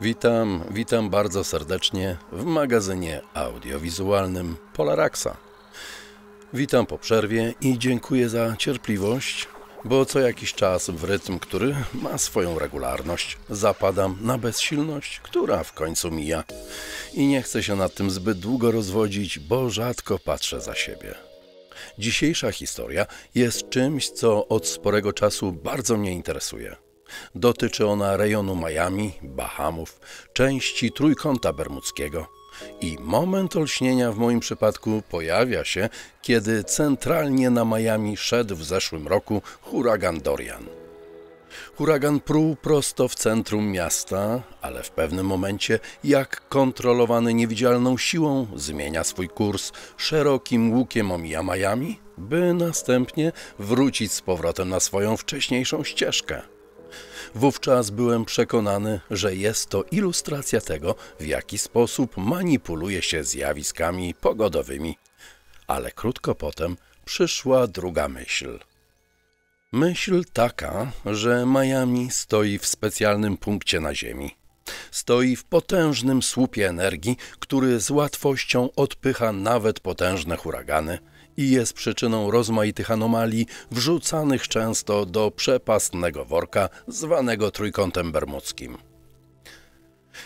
Witam, witam bardzo serdecznie w magazynie audiowizualnym Polaraxa. Witam po przerwie i dziękuję za cierpliwość, bo co jakiś czas w rytm, który ma swoją regularność, zapadam na bezsilność, która w końcu mija. I nie chcę się nad tym zbyt długo rozwodzić, bo rzadko patrzę za siebie. Dzisiejsza historia jest czymś, co od sporego czasu bardzo mnie interesuje – Dotyczy ona rejonu Miami, Bahamów, części Trójkąta Bermudzkiego. I moment olśnienia w moim przypadku pojawia się, kiedy centralnie na Miami szedł w zeszłym roku huragan Dorian. Huragan pruł prosto w centrum miasta, ale w pewnym momencie, jak kontrolowany niewidzialną siłą, zmienia swój kurs, szerokim łukiem omija Miami, by następnie wrócić z powrotem na swoją wcześniejszą ścieżkę. Wówczas byłem przekonany, że jest to ilustracja tego, w jaki sposób manipuluje się zjawiskami pogodowymi. Ale krótko potem przyszła druga myśl. Myśl taka, że Miami stoi w specjalnym punkcie na Ziemi. Stoi w potężnym słupie energii, który z łatwością odpycha nawet potężne huragany – i jest przyczyną rozmaitych anomalii wrzucanych często do przepastnego worka zwanego trójkątem bermudzkim.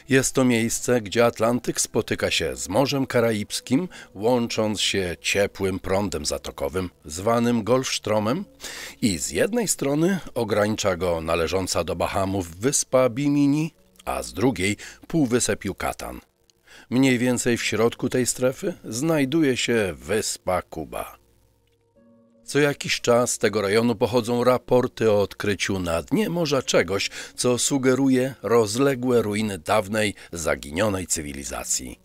Jest to miejsce, gdzie Atlantyk spotyka się z Morzem Karaibskim, łącząc się ciepłym prądem zatokowym, zwanym Golfstromem, i z jednej strony ogranicza go należąca do Bahamów wyspa Bimini, a z drugiej półwysep Yucatan – Mniej więcej w środku tej strefy znajduje się wyspa Kuba. Co jakiś czas z tego rejonu pochodzą raporty o odkryciu na dnie morza czegoś, co sugeruje rozległe ruiny dawnej, zaginionej cywilizacji.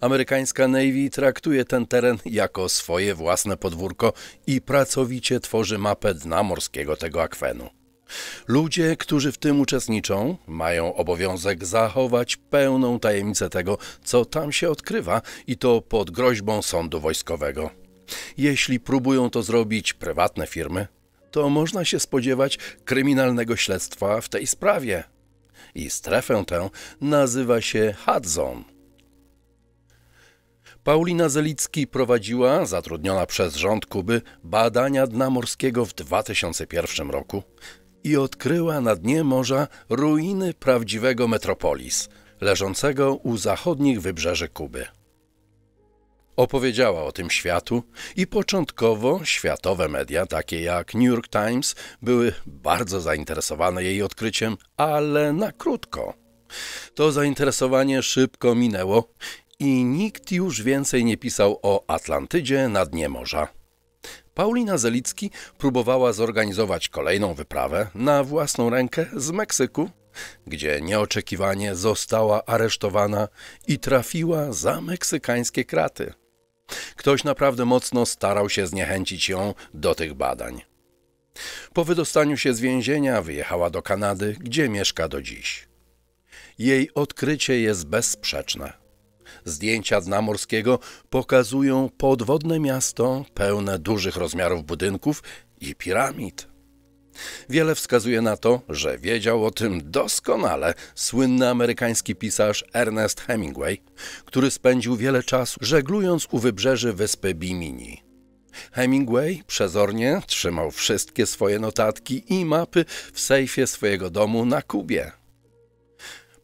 Amerykańska Navy traktuje ten teren jako swoje własne podwórko i pracowicie tworzy mapę dna morskiego tego akwenu. Ludzie, którzy w tym uczestniczą, mają obowiązek zachować pełną tajemnicę tego, co tam się odkrywa i to pod groźbą sądu wojskowego. Jeśli próbują to zrobić prywatne firmy, to można się spodziewać kryminalnego śledztwa w tej sprawie. I strefę tę nazywa się Hadzon. Paulina Zelicki prowadziła, zatrudniona przez rząd Kuby, badania dna morskiego w 2001 roku i odkryła na dnie morza ruiny prawdziwego metropolis, leżącego u zachodnich wybrzeży Kuby. Opowiedziała o tym światu i początkowo światowe media, takie jak New York Times, były bardzo zainteresowane jej odkryciem, ale na krótko. To zainteresowanie szybko minęło i nikt już więcej nie pisał o Atlantydzie na dnie morza. Paulina Zelicki próbowała zorganizować kolejną wyprawę na własną rękę z Meksyku, gdzie nieoczekiwanie została aresztowana i trafiła za meksykańskie kraty. Ktoś naprawdę mocno starał się zniechęcić ją do tych badań. Po wydostaniu się z więzienia wyjechała do Kanady, gdzie mieszka do dziś. Jej odkrycie jest bezsprzeczne. Zdjęcia dna morskiego pokazują podwodne miasto pełne dużych rozmiarów budynków i piramid. Wiele wskazuje na to, że wiedział o tym doskonale słynny amerykański pisarz Ernest Hemingway, który spędził wiele czasu żeglując u wybrzeży wyspy Bimini. Hemingway przezornie trzymał wszystkie swoje notatki i mapy w sejfie swojego domu na Kubie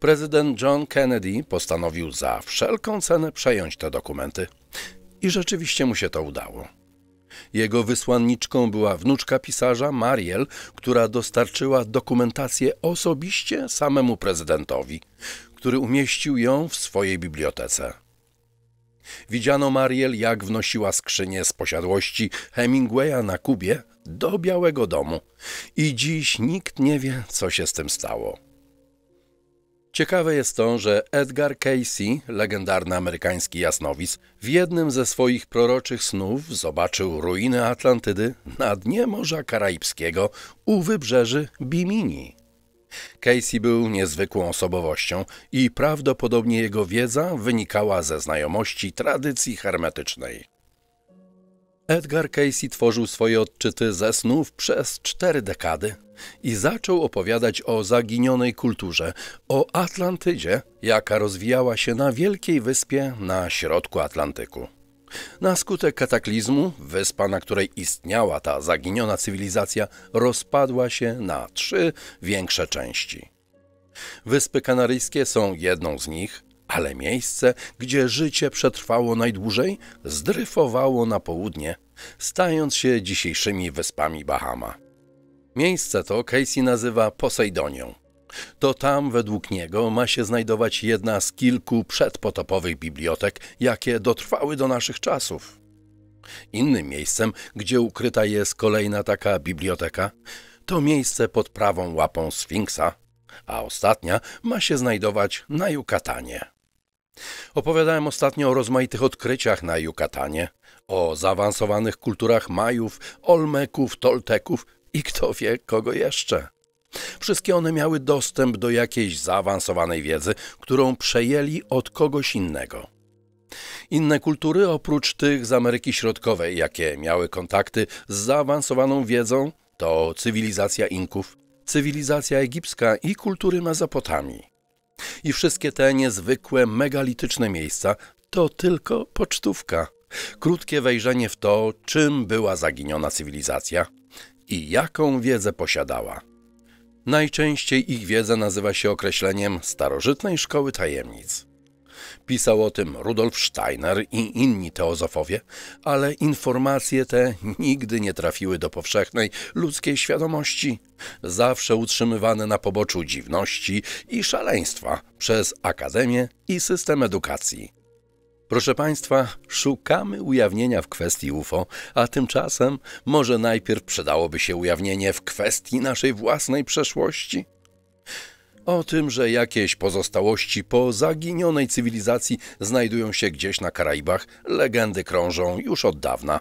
prezydent John Kennedy postanowił za wszelką cenę przejąć te dokumenty. I rzeczywiście mu się to udało. Jego wysłanniczką była wnuczka pisarza Mariel, która dostarczyła dokumentację osobiście samemu prezydentowi, który umieścił ją w swojej bibliotece. Widziano Mariel, jak wnosiła skrzynię z posiadłości Hemingwaya na Kubie do Białego Domu. I dziś nikt nie wie, co się z tym stało. Ciekawe jest to, że Edgar Casey, legendarny amerykański jasnowidz, w jednym ze swoich proroczych snów zobaczył ruiny Atlantydy na dnie Morza Karaibskiego u wybrzeży Bimini. Casey był niezwykłą osobowością i prawdopodobnie jego wiedza wynikała ze znajomości tradycji hermetycznej. Edgar Casey tworzył swoje odczyty ze snów przez cztery dekady i zaczął opowiadać o zaginionej kulturze, o Atlantydzie, jaka rozwijała się na Wielkiej Wyspie na środku Atlantyku. Na skutek kataklizmu wyspa, na której istniała ta zaginiona cywilizacja, rozpadła się na trzy większe części. Wyspy Kanaryjskie są jedną z nich, ale miejsce, gdzie życie przetrwało najdłużej, zdryfowało na południe, stając się dzisiejszymi wyspami Bahama. Miejsce to Casey nazywa Posejdonią. To tam, według niego, ma się znajdować jedna z kilku przedpotopowych bibliotek, jakie dotrwały do naszych czasów. Innym miejscem, gdzie ukryta jest kolejna taka biblioteka, to miejsce pod prawą łapą Sfinksa, a ostatnia ma się znajdować na Jukatanie. Opowiadałem ostatnio o rozmaitych odkryciach na Jukatanie, o zaawansowanych kulturach Majów, Olmeków, Tolteków i kto wie kogo jeszcze. Wszystkie one miały dostęp do jakiejś zaawansowanej wiedzy, którą przejęli od kogoś innego. Inne kultury, oprócz tych z Ameryki Środkowej, jakie miały kontakty z zaawansowaną wiedzą, to cywilizacja Inków, cywilizacja egipska i kultury Mezopotami. I wszystkie te niezwykłe, megalityczne miejsca to tylko pocztówka. Krótkie wejrzenie w to, czym była zaginiona cywilizacja i jaką wiedzę posiadała. Najczęściej ich wiedza nazywa się określeniem starożytnej szkoły tajemnic. Pisał o tym Rudolf Steiner i inni teozofowie, ale informacje te nigdy nie trafiły do powszechnej ludzkiej świadomości, zawsze utrzymywane na poboczu dziwności i szaleństwa przez akademię i system edukacji. Proszę Państwa, szukamy ujawnienia w kwestii UFO, a tymczasem może najpierw przydałoby się ujawnienie w kwestii naszej własnej przeszłości? O tym, że jakieś pozostałości po zaginionej cywilizacji znajdują się gdzieś na Karaibach, legendy krążą już od dawna.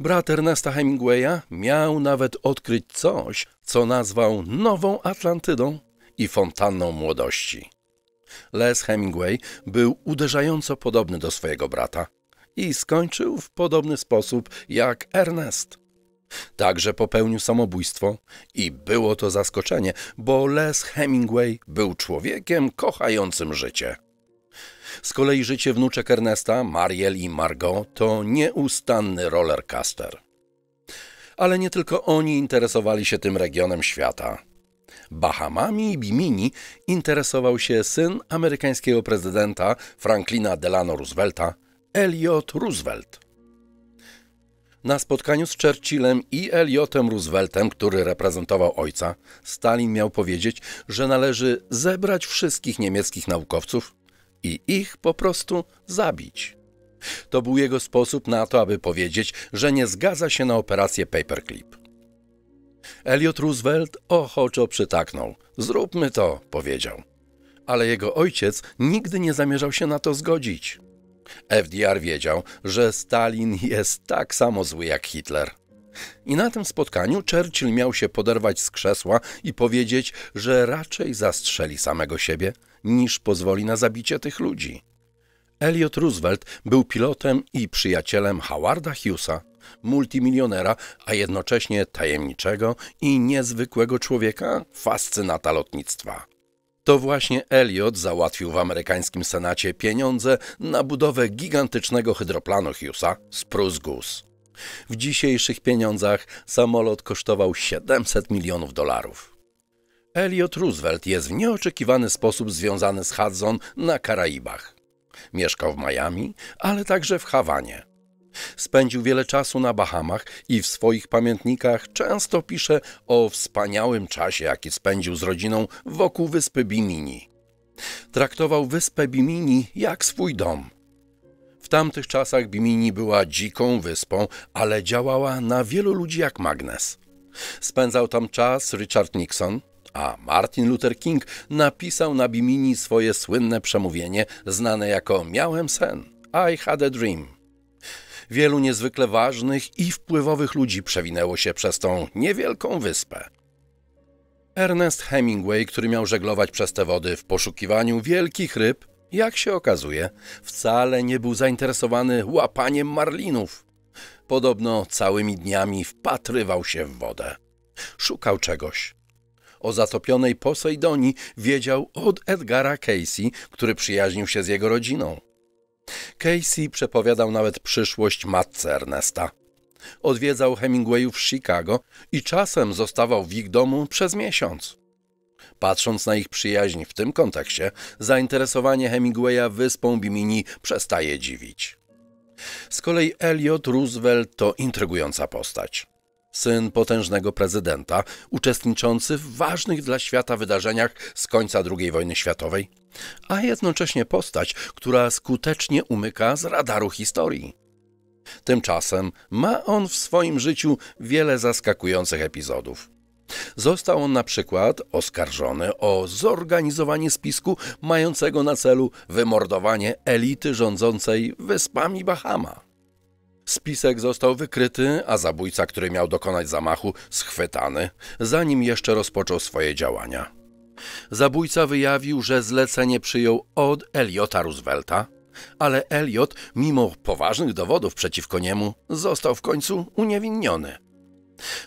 Brat Ernesta Hemingwaya miał nawet odkryć coś, co nazwał nową Atlantydą i fontanną młodości. Les Hemingway był uderzająco podobny do swojego brata i skończył w podobny sposób jak Ernest. Także popełnił samobójstwo i było to zaskoczenie, bo Les Hemingway był człowiekiem kochającym życie. Z kolei życie wnuczek Ernesta, Mariel i Margot to nieustanny rollercaster. Ale nie tylko oni interesowali się tym regionem świata. Bahamami i Bimini interesował się syn amerykańskiego prezydenta Franklina Delano Roosevelta, Elliot Roosevelt. Na spotkaniu z Churchillem i Elliotem Rooseveltem, który reprezentował ojca, Stalin miał powiedzieć, że należy zebrać wszystkich niemieckich naukowców i ich po prostu zabić. To był jego sposób na to, aby powiedzieć, że nie zgadza się na operację Paperclip. Elliot Roosevelt ochoczo przytaknął. Zróbmy to, powiedział. Ale jego ojciec nigdy nie zamierzał się na to zgodzić. FDR wiedział, że Stalin jest tak samo zły jak Hitler. I na tym spotkaniu Churchill miał się poderwać z krzesła i powiedzieć, że raczej zastrzeli samego siebie, niż pozwoli na zabicie tych ludzi. Elliot Roosevelt był pilotem i przyjacielem Howarda Hughesa, multimilionera, a jednocześnie tajemniczego i niezwykłego człowieka, fascynata lotnictwa. To właśnie Elliot załatwił w amerykańskim Senacie pieniądze na budowę gigantycznego hydroplanu Hughesa Spruce Goose. W dzisiejszych pieniądzach samolot kosztował 700 milionów dolarów. Elliot Roosevelt jest w nieoczekiwany sposób związany z Hudson na Karaibach. Mieszkał w Miami, ale także w Hawanie. Spędził wiele czasu na Bahamach i w swoich pamiętnikach często pisze o wspaniałym czasie, jaki spędził z rodziną wokół wyspy Bimini. Traktował wyspę Bimini jak swój dom. W tamtych czasach Bimini była dziką wyspą, ale działała na wielu ludzi jak magnes. Spędzał tam czas Richard Nixon, a Martin Luther King napisał na Bimini swoje słynne przemówienie znane jako Miałem sen, I had a dream. Wielu niezwykle ważnych i wpływowych ludzi przewinęło się przez tą niewielką wyspę. Ernest Hemingway, który miał żeglować przez te wody w poszukiwaniu wielkich ryb, jak się okazuje, wcale nie był zainteresowany łapaniem marlinów. Podobno całymi dniami wpatrywał się w wodę. Szukał czegoś. O zatopionej Posejdonii wiedział od Edgara Casey, który przyjaźnił się z jego rodziną. Casey przepowiadał nawet przyszłość matce Ernesta. Odwiedzał Hemingwayów w Chicago i czasem zostawał w ich domu przez miesiąc. Patrząc na ich przyjaźń w tym kontekście, zainteresowanie Hemingwaya wyspą Bimini przestaje dziwić. Z kolei Elliot Roosevelt to intrygująca postać syn potężnego prezydenta, uczestniczący w ważnych dla świata wydarzeniach z końca II wojny światowej, a jednocześnie postać, która skutecznie umyka z radaru historii. Tymczasem ma on w swoim życiu wiele zaskakujących epizodów. Został on na przykład oskarżony o zorganizowanie spisku mającego na celu wymordowanie elity rządzącej wyspami Bahama. Spisek został wykryty, a zabójca, który miał dokonać zamachu, schwytany, zanim jeszcze rozpoczął swoje działania. Zabójca wyjawił, że zlecenie przyjął od Eliota Roosevelta, ale Eliot, mimo poważnych dowodów przeciwko niemu, został w końcu uniewinniony.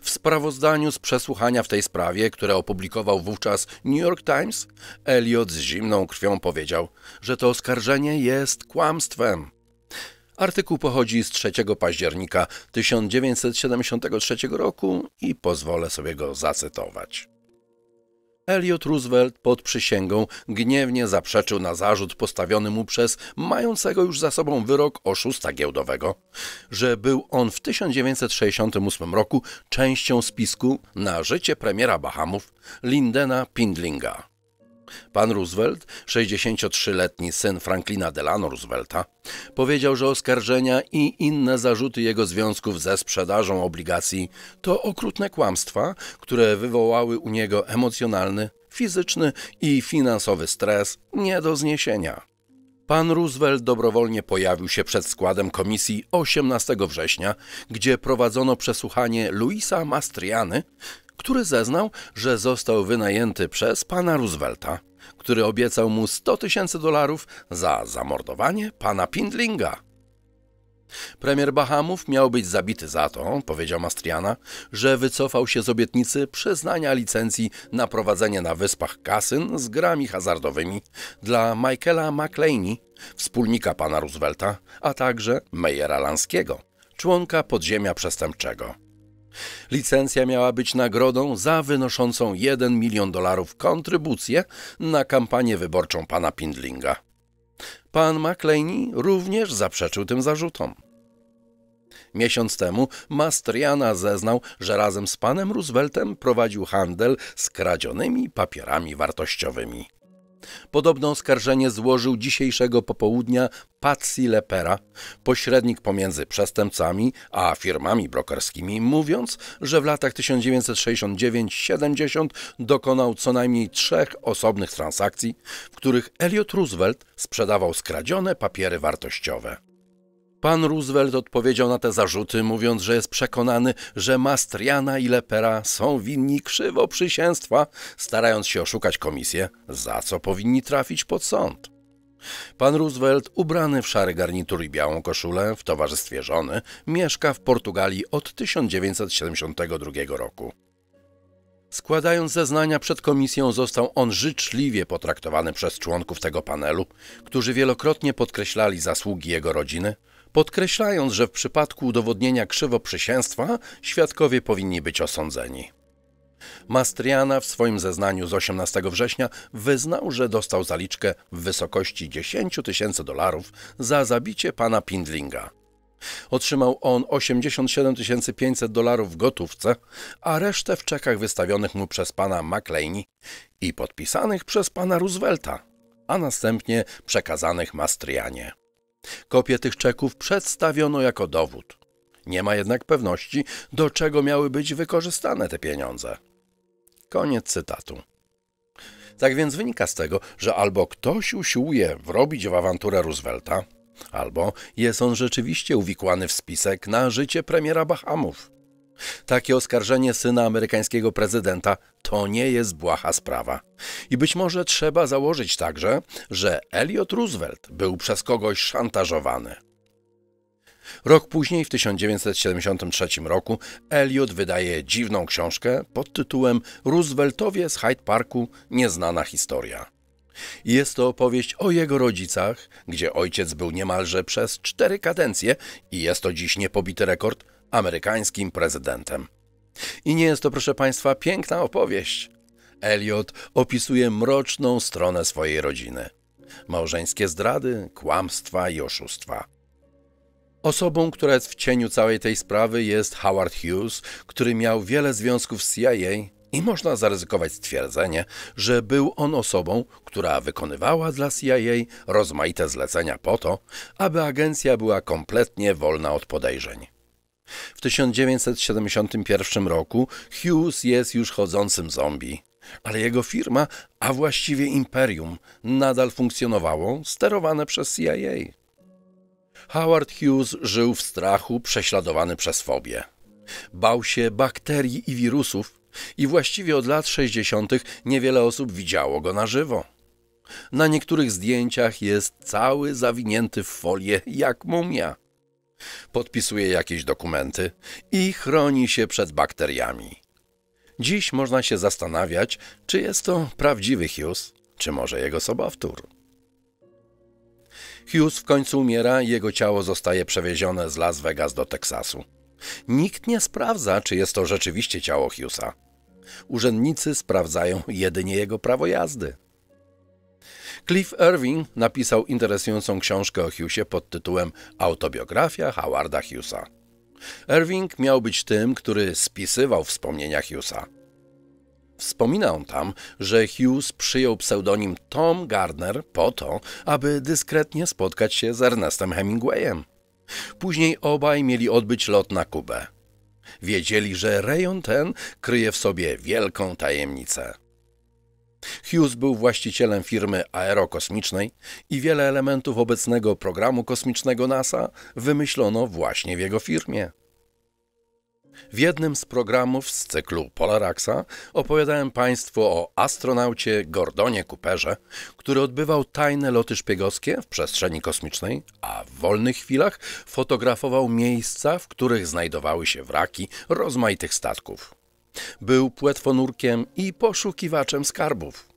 W sprawozdaniu z przesłuchania w tej sprawie, które opublikował wówczas New York Times, Eliot z zimną krwią powiedział, że to oskarżenie jest kłamstwem Artykuł pochodzi z 3 października 1973 roku i pozwolę sobie go zacytować. Elliot Roosevelt pod przysięgą gniewnie zaprzeczył na zarzut postawiony mu przez mającego już za sobą wyrok oszusta giełdowego, że był on w 1968 roku częścią spisku na życie premiera Bahamów Lindena Pindlinga. Pan Roosevelt, 63-letni syn Franklina Delano Roosevelta, powiedział, że oskarżenia i inne zarzuty jego związków ze sprzedażą obligacji to okrutne kłamstwa, które wywołały u niego emocjonalny, fizyczny i finansowy stres nie do zniesienia. Pan Roosevelt dobrowolnie pojawił się przed składem komisji 18 września, gdzie prowadzono przesłuchanie Luisa Mastriany, który zeznał, że został wynajęty przez pana Roosevelta, który obiecał mu 100 tysięcy dolarów za zamordowanie pana Pindlinga. Premier Bahamów miał być zabity za to, powiedział Mastriana, że wycofał się z obietnicy przyznania licencji na prowadzenie na wyspach kasyn z grami hazardowymi dla Michaela McLeaney, wspólnika pana Roosevelta, a także Mejera Lanskiego, członka podziemia przestępczego. Licencja miała być nagrodą za wynoszącą 1 milion dolarów kontrybucję na kampanię wyborczą pana Pindlinga. Pan McLeany również zaprzeczył tym zarzutom. Miesiąc temu Mastriana zeznał, że razem z panem Rooseveltem prowadził handel z kradzionymi papierami wartościowymi. Podobne oskarżenie złożył dzisiejszego popołudnia Patsy Lepera, pośrednik pomiędzy przestępcami a firmami brokerskimi, mówiąc, że w latach 1969-70 dokonał co najmniej trzech osobnych transakcji, w których Elliot Roosevelt sprzedawał skradzione papiery wartościowe. Pan Roosevelt odpowiedział na te zarzuty, mówiąc, że jest przekonany, że Mastriana i Lepera są winni krzywo przysięstwa, starając się oszukać komisję, za co powinni trafić pod sąd. Pan Roosevelt, ubrany w szary garnitur i białą koszulę, w towarzystwie żony, mieszka w Portugalii od 1972 roku. Składając zeznania przed komisją, został on życzliwie potraktowany przez członków tego panelu, którzy wielokrotnie podkreślali zasługi jego rodziny podkreślając, że w przypadku udowodnienia krzywoprzysięstwa świadkowie powinni być osądzeni. Mastriana w swoim zeznaniu z 18 września wyznał, że dostał zaliczkę w wysokości 10 tysięcy dolarów za zabicie pana Pindlinga. Otrzymał on 87 500 dolarów w gotówce, a resztę w czekach wystawionych mu przez pana McLeany i podpisanych przez pana Roosevelta, a następnie przekazanych Mastrianie. Kopie tych czeków przedstawiono jako dowód. Nie ma jednak pewności, do czego miały być wykorzystane te pieniądze. Koniec cytatu. Tak więc wynika z tego, że albo ktoś usiłuje wrobić w awanturę Roosevelta, albo jest on rzeczywiście uwikłany w spisek na życie premiera Bahamów. Takie oskarżenie syna amerykańskiego prezydenta to nie jest błaha sprawa. I być może trzeba założyć także, że Elliot Roosevelt był przez kogoś szantażowany. Rok później, w 1973 roku, Elliot wydaje dziwną książkę pod tytułem Rooseveltowie z Hyde Parku Nieznana historia. Jest to opowieść o jego rodzicach, gdzie ojciec był niemalże przez cztery kadencje i jest to dziś niepobity rekord amerykańskim prezydentem. I nie jest to, proszę Państwa, piękna opowieść. Eliot opisuje mroczną stronę swojej rodziny. Małżeńskie zdrady, kłamstwa i oszustwa. Osobą, która jest w cieniu całej tej sprawy jest Howard Hughes, który miał wiele związków z CIA i można zaryzykować stwierdzenie, że był on osobą, która wykonywała dla CIA rozmaite zlecenia po to, aby agencja była kompletnie wolna od podejrzeń. W 1971 roku Hughes jest już chodzącym zombie. Ale jego firma, a właściwie imperium, nadal funkcjonowało, sterowane przez CIA. Howard Hughes żył w strachu, prześladowany przez fobię. Bał się bakterii i wirusów i właściwie od lat 60. niewiele osób widziało go na żywo. Na niektórych zdjęciach jest cały zawinięty w folię jak mumia podpisuje jakieś dokumenty i chroni się przed bakteriami. Dziś można się zastanawiać, czy jest to prawdziwy Hughes, czy może jego sobowtór. Hughes w końcu umiera i jego ciało zostaje przewiezione z Las Vegas do Teksasu. Nikt nie sprawdza, czy jest to rzeczywiście ciało Hughesa. Urzędnicy sprawdzają jedynie jego prawo jazdy. Cliff Irving napisał interesującą książkę o Hughesie pod tytułem Autobiografia Howarda Hughesa. Irving miał być tym, który spisywał wspomnienia Hughesa. Wspomina on tam, że Hughes przyjął pseudonim Tom Gardner po to, aby dyskretnie spotkać się z Ernestem Hemingwayem. Później obaj mieli odbyć lot na Kubę. Wiedzieli, że rejon ten kryje w sobie wielką tajemnicę. Hughes był właścicielem firmy aerokosmicznej i wiele elementów obecnego programu kosmicznego NASA wymyślono właśnie w jego firmie. W jednym z programów z cyklu Polaraxa opowiadałem Państwu o astronaucie Gordonie Cooperze, który odbywał tajne loty szpiegowskie w przestrzeni kosmicznej, a w wolnych chwilach fotografował miejsca, w których znajdowały się wraki rozmaitych statków. Był płetwonurkiem i poszukiwaczem skarbów.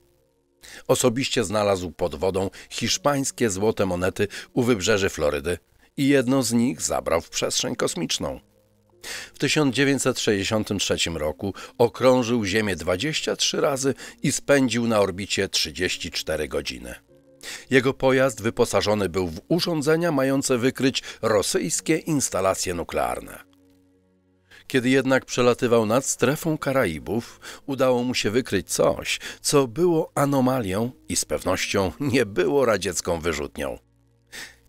Osobiście znalazł pod wodą hiszpańskie złote monety u wybrzeży Florydy i jedno z nich zabrał w przestrzeń kosmiczną. W 1963 roku okrążył Ziemię 23 razy i spędził na orbicie 34 godziny. Jego pojazd wyposażony był w urządzenia mające wykryć rosyjskie instalacje nuklearne. Kiedy jednak przelatywał nad strefą Karaibów, udało mu się wykryć coś, co było anomalią i z pewnością nie było radziecką wyrzutnią.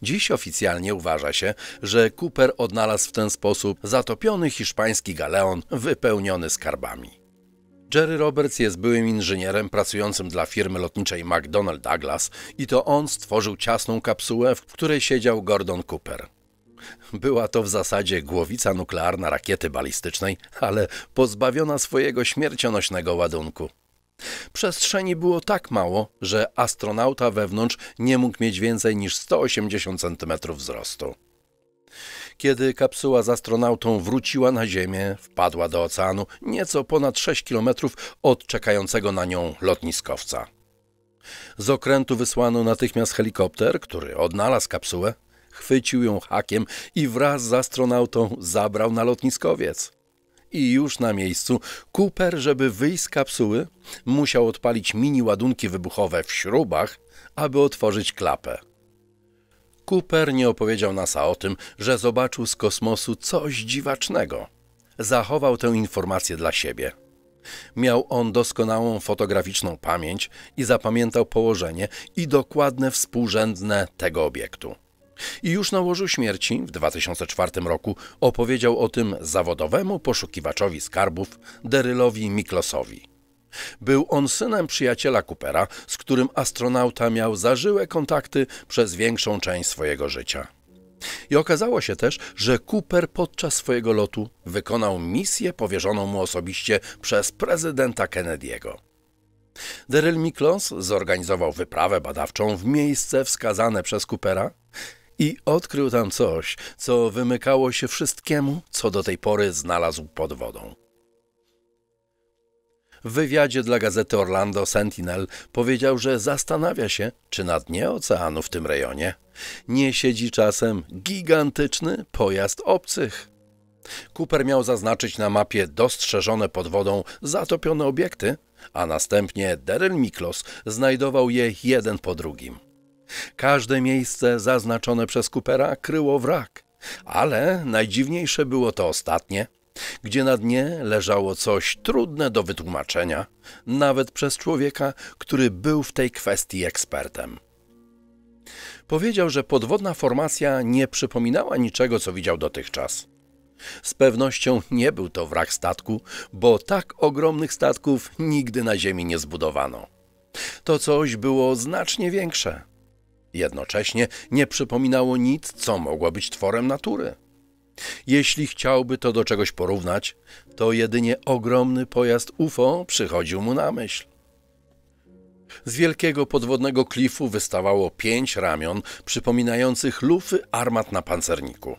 Dziś oficjalnie uważa się, że Cooper odnalazł w ten sposób zatopiony hiszpański galeon wypełniony skarbami. Jerry Roberts jest byłym inżynierem pracującym dla firmy lotniczej McDonnell Douglas i to on stworzył ciasną kapsułę, w której siedział Gordon Cooper. Była to w zasadzie głowica nuklearna rakiety balistycznej, ale pozbawiona swojego śmiercionośnego ładunku. Przestrzeni było tak mało, że astronauta wewnątrz nie mógł mieć więcej niż 180 cm wzrostu. Kiedy kapsuła z astronautą wróciła na Ziemię, wpadła do oceanu nieco ponad 6 km od czekającego na nią lotniskowca. Z okrętu wysłano natychmiast helikopter, który odnalazł kapsułę, chwycił ją hakiem i wraz z astronautą zabrał na lotniskowiec. I już na miejscu Cooper, żeby wyjść z kapsuły, musiał odpalić mini ładunki wybuchowe w śrubach, aby otworzyć klapę. Cooper nie opowiedział NASA o tym, że zobaczył z kosmosu coś dziwacznego. Zachował tę informację dla siebie. Miał on doskonałą fotograficzną pamięć i zapamiętał położenie i dokładne współrzędne tego obiektu. I już na łożu śmierci w 2004 roku opowiedział o tym zawodowemu poszukiwaczowi skarbów Derylowi Miklosowi. Był on synem przyjaciela Coopera, z którym astronauta miał zażyłe kontakty przez większą część swojego życia. I okazało się też, że Cooper podczas swojego lotu wykonał misję powierzoną mu osobiście przez prezydenta Kennedy'ego. Daryl Miklos zorganizował wyprawę badawczą w miejsce wskazane przez Coopera, i odkrył tam coś, co wymykało się wszystkiemu, co do tej pory znalazł pod wodą. W wywiadzie dla gazety Orlando Sentinel powiedział, że zastanawia się, czy na dnie oceanu w tym rejonie nie siedzi czasem gigantyczny pojazd obcych. Cooper miał zaznaczyć na mapie dostrzeżone pod wodą zatopione obiekty, a następnie Daryl Miklos znajdował je jeden po drugim. Każde miejsce zaznaczone przez Coopera kryło wrak, ale najdziwniejsze było to ostatnie, gdzie na dnie leżało coś trudne do wytłumaczenia, nawet przez człowieka, który był w tej kwestii ekspertem. Powiedział, że podwodna formacja nie przypominała niczego, co widział dotychczas. Z pewnością nie był to wrak statku, bo tak ogromnych statków nigdy na Ziemi nie zbudowano. To coś było znacznie większe, Jednocześnie nie przypominało nic, co mogło być tworem natury. Jeśli chciałby to do czegoś porównać, to jedynie ogromny pojazd UFO przychodził mu na myśl. Z wielkiego podwodnego klifu wystawało pięć ramion przypominających lufy armat na pancerniku.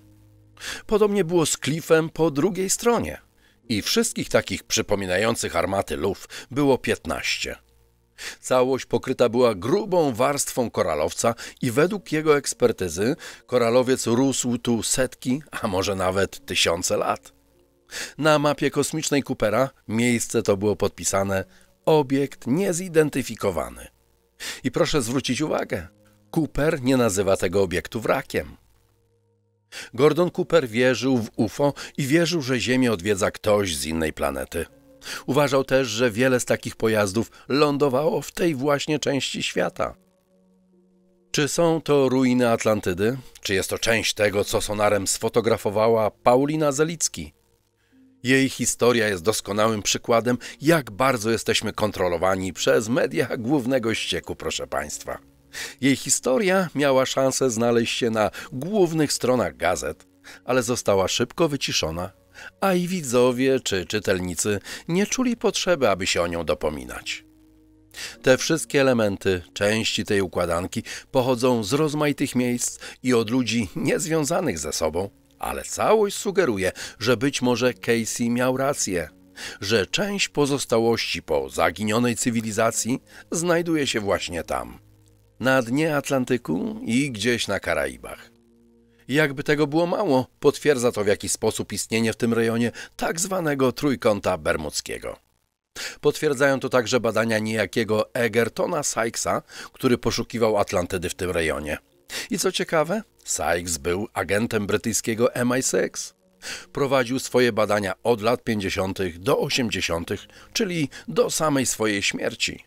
Podobnie było z klifem po drugiej stronie. I wszystkich takich przypominających armaty luf było piętnaście. Całość pokryta była grubą warstwą koralowca i według jego ekspertyzy koralowiec rósł tu setki, a może nawet tysiące lat. Na mapie kosmicznej Coopera miejsce to było podpisane obiekt niezidentyfikowany. I proszę zwrócić uwagę, Cooper nie nazywa tego obiektu wrakiem. Gordon Cooper wierzył w UFO i wierzył, że Ziemię odwiedza ktoś z innej planety – Uważał też, że wiele z takich pojazdów lądowało w tej właśnie części świata. Czy są to ruiny Atlantydy? Czy jest to część tego, co sonarem sfotografowała Paulina Zelicki? Jej historia jest doskonałym przykładem, jak bardzo jesteśmy kontrolowani przez media głównego ścieku, proszę Państwa. Jej historia miała szansę znaleźć się na głównych stronach gazet, ale została szybko wyciszona a i widzowie czy czytelnicy nie czuli potrzeby, aby się o nią dopominać. Te wszystkie elementy, części tej układanki pochodzą z rozmaitych miejsc i od ludzi niezwiązanych ze sobą, ale całość sugeruje, że być może Casey miał rację, że część pozostałości po zaginionej cywilizacji znajduje się właśnie tam, na dnie Atlantyku i gdzieś na Karaibach. Jakby tego było mało, potwierdza to w jakiś sposób istnienie w tym rejonie tak zwanego trójkąta bermudzkiego. Potwierdzają to także badania niejakiego Egertona Sykesa, który poszukiwał Atlantydy w tym rejonie. I co ciekawe, Sykes był agentem brytyjskiego MI6. Prowadził swoje badania od lat 50. do 80., czyli do samej swojej śmierci.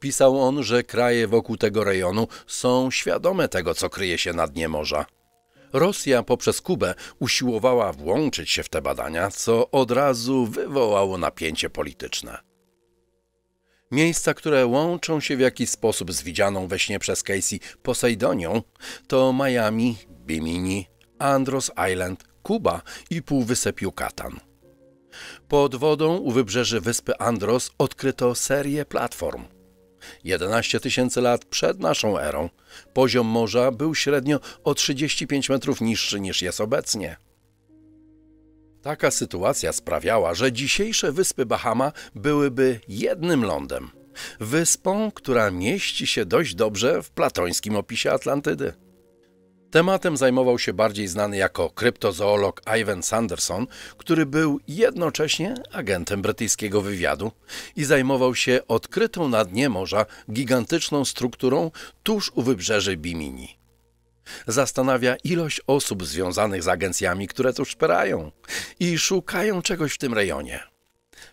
Pisał on, że kraje wokół tego rejonu są świadome tego, co kryje się na dnie morza. Rosja poprzez Kubę usiłowała włączyć się w te badania, co od razu wywołało napięcie polityczne. Miejsca, które łączą się w jakiś sposób z widzianą we śnie przez Casey Poseidonią, to Miami, Bimini, Andros Island, Kuba i Półwysep Yucatan. Pod wodą u wybrzeży wyspy Andros odkryto serię platform – 11 tysięcy lat przed naszą erą, poziom morza był średnio o 35 metrów niższy niż jest obecnie. Taka sytuacja sprawiała, że dzisiejsze wyspy Bahama byłyby jednym lądem. Wyspą, która mieści się dość dobrze w platońskim opisie Atlantydy. Tematem zajmował się bardziej znany jako kryptozoolog Ivan Sanderson, który był jednocześnie agentem brytyjskiego wywiadu i zajmował się odkrytą na dnie morza gigantyczną strukturą tuż u wybrzeży Bimini. Zastanawia ilość osób związanych z agencjami, które tu szperają i szukają czegoś w tym rejonie.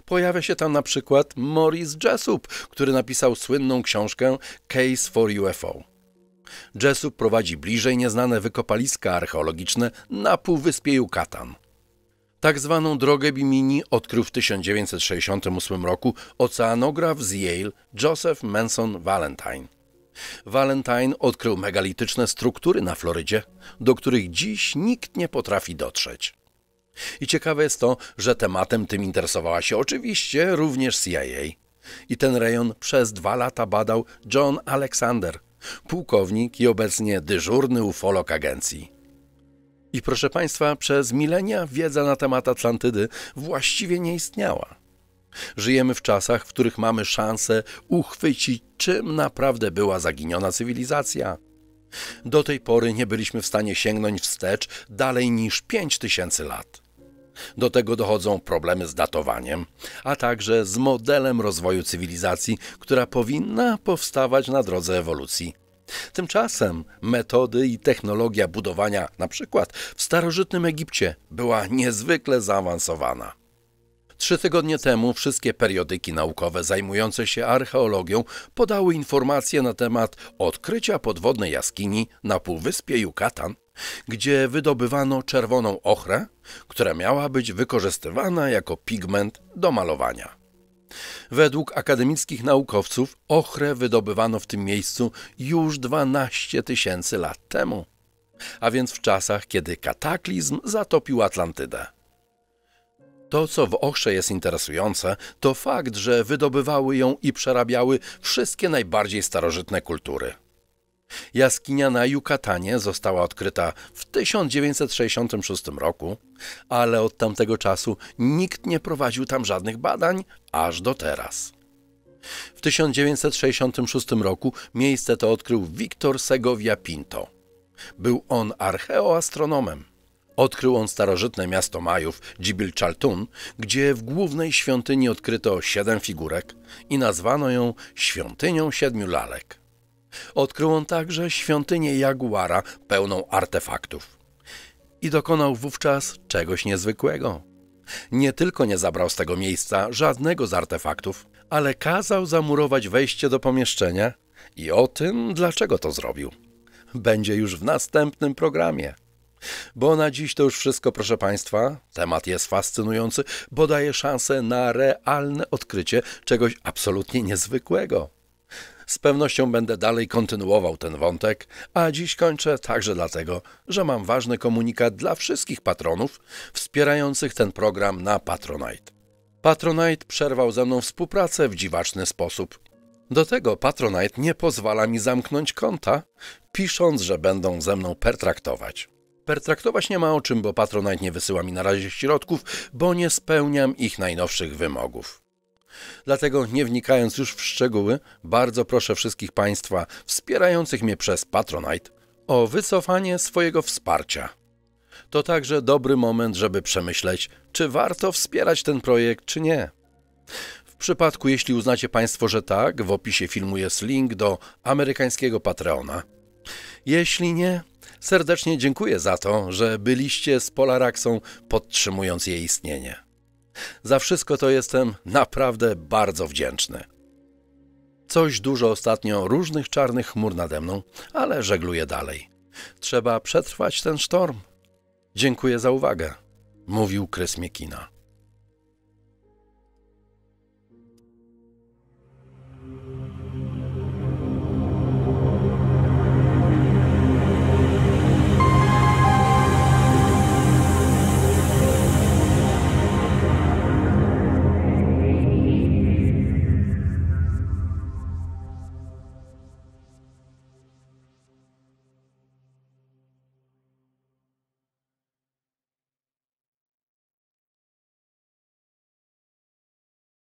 Pojawia się tam na przykład Maurice Jessup, który napisał słynną książkę Case for UFO. Jessup prowadzi bliżej nieznane wykopaliska archeologiczne na półwyspie Yucatan. Tak zwaną drogę Bimini odkrył w 1968 roku oceanograf z Yale Joseph Manson Valentine. Valentine odkrył megalityczne struktury na Florydzie, do których dziś nikt nie potrafi dotrzeć. I ciekawe jest to, że tematem tym interesowała się oczywiście również CIA. I ten rejon przez dwa lata badał John Alexander – pułkownik i obecnie dyżurny ufolog agencji. I proszę Państwa, przez milenia wiedza na temat Atlantydy właściwie nie istniała. Żyjemy w czasach, w których mamy szansę uchwycić, czym naprawdę była zaginiona cywilizacja. Do tej pory nie byliśmy w stanie sięgnąć wstecz dalej niż 5000 lat. Do tego dochodzą problemy z datowaniem, a także z modelem rozwoju cywilizacji, która powinna powstawać na drodze ewolucji. Tymczasem metody i technologia budowania, na przykład w starożytnym Egipcie, była niezwykle zaawansowana. Trzy tygodnie temu wszystkie periodyki naukowe zajmujące się archeologią podały informacje na temat odkrycia podwodnej jaskini na Półwyspie Yucatan, gdzie wydobywano czerwoną ochrę, która miała być wykorzystywana jako pigment do malowania. Według akademickich naukowców ochrę wydobywano w tym miejscu już 12 tysięcy lat temu, a więc w czasach, kiedy kataklizm zatopił Atlantydę. To, co w Ochrze jest interesujące, to fakt, że wydobywały ją i przerabiały wszystkie najbardziej starożytne kultury. Jaskinia na Jukatanie została odkryta w 1966 roku, ale od tamtego czasu nikt nie prowadził tam żadnych badań, aż do teraz. W 1966 roku miejsce to odkrył Wiktor Segovia Pinto. Był on archeoastronomem. Odkrył on starożytne miasto Majów, Dzibil Chaltun, gdzie w głównej świątyni odkryto siedem figurek i nazwano ją Świątynią Siedmiu Lalek. Odkrył on także świątynię Jaguara pełną artefaktów. I dokonał wówczas czegoś niezwykłego. Nie tylko nie zabrał z tego miejsca żadnego z artefaktów, ale kazał zamurować wejście do pomieszczenia i o tym, dlaczego to zrobił. Będzie już w następnym programie. Bo na dziś to już wszystko, proszę Państwa. Temat jest fascynujący, bo daje szansę na realne odkrycie czegoś absolutnie niezwykłego. Z pewnością będę dalej kontynuował ten wątek, a dziś kończę także dlatego, że mam ważny komunikat dla wszystkich patronów wspierających ten program na Patronite. Patronite przerwał ze mną współpracę w dziwaczny sposób. Do tego Patronite nie pozwala mi zamknąć konta, pisząc, że będą ze mną pertraktować. Pertraktować nie ma o czym, bo Patronite nie wysyła mi na razie środków, bo nie spełniam ich najnowszych wymogów. Dlatego, nie wnikając już w szczegóły, bardzo proszę wszystkich Państwa wspierających mnie przez Patronite o wycofanie swojego wsparcia. To także dobry moment, żeby przemyśleć, czy warto wspierać ten projekt, czy nie. W przypadku, jeśli uznacie Państwo, że tak, w opisie filmu jest link do amerykańskiego Patreona. Jeśli nie, Serdecznie dziękuję za to, że byliście z Polaraxą, podtrzymując jej istnienie. Za wszystko to jestem naprawdę bardzo wdzięczny. Coś dużo ostatnio różnych czarnych chmur nade mną, ale żegluję dalej. Trzeba przetrwać ten sztorm. Dziękuję za uwagę, mówił Krys Miekina.